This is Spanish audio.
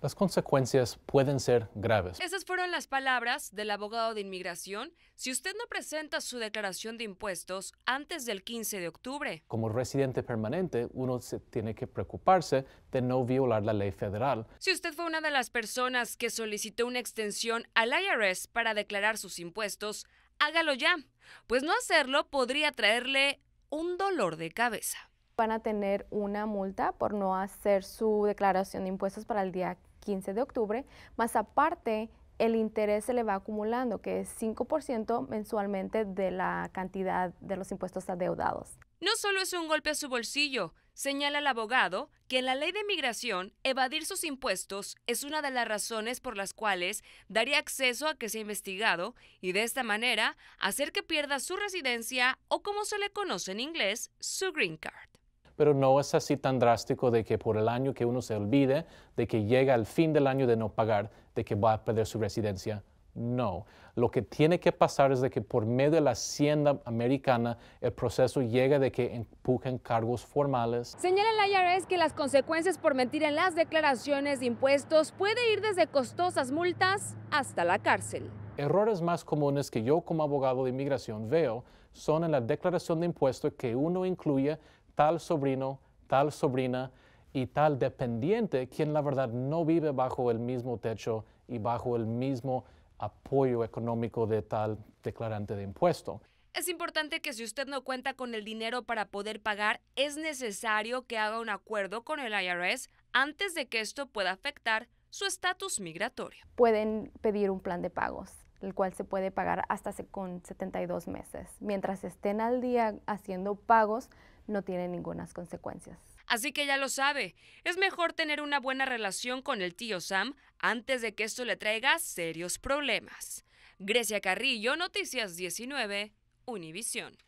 las consecuencias pueden ser graves. Esas fueron las palabras del abogado de inmigración si usted no presenta su declaración de impuestos antes del 15 de octubre. Como residente permanente, uno se tiene que preocuparse de no violar la ley federal. Si usted fue una de las personas que solicitó una extensión al IRS para declarar sus impuestos, hágalo ya, pues no hacerlo podría traerle un dolor de cabeza van a tener una multa por no hacer su declaración de impuestos para el día 15 de octubre, más aparte el interés se le va acumulando, que es 5% mensualmente de la cantidad de los impuestos adeudados. No solo es un golpe a su bolsillo, señala el abogado que en la ley de migración evadir sus impuestos es una de las razones por las cuales daría acceso a que sea investigado y de esta manera hacer que pierda su residencia o como se le conoce en inglés, su green card pero no es así tan drástico de que por el año que uno se olvide, de que llega al fin del año de no pagar, de que va a perder su residencia. No, lo que tiene que pasar es de que por medio de la hacienda americana el proceso llega de que empujen cargos formales. Señala la IRS que las consecuencias por mentir en las declaraciones de impuestos puede ir desde costosas multas hasta la cárcel. Errores más comunes que yo como abogado de inmigración veo son en la declaración de impuestos que uno incluye tal sobrino, tal sobrina y tal dependiente, quien la verdad no vive bajo el mismo techo y bajo el mismo apoyo económico de tal declarante de impuesto. Es importante que si usted no cuenta con el dinero para poder pagar, es necesario que haga un acuerdo con el IRS antes de que esto pueda afectar su estatus migratorio. Pueden pedir un plan de pagos el cual se puede pagar hasta con 72 meses. Mientras estén al día haciendo pagos, no tiene ninguna consecuencias. Así que ya lo sabe, es mejor tener una buena relación con el tío Sam antes de que esto le traiga serios problemas. Grecia Carrillo, Noticias 19, Univisión.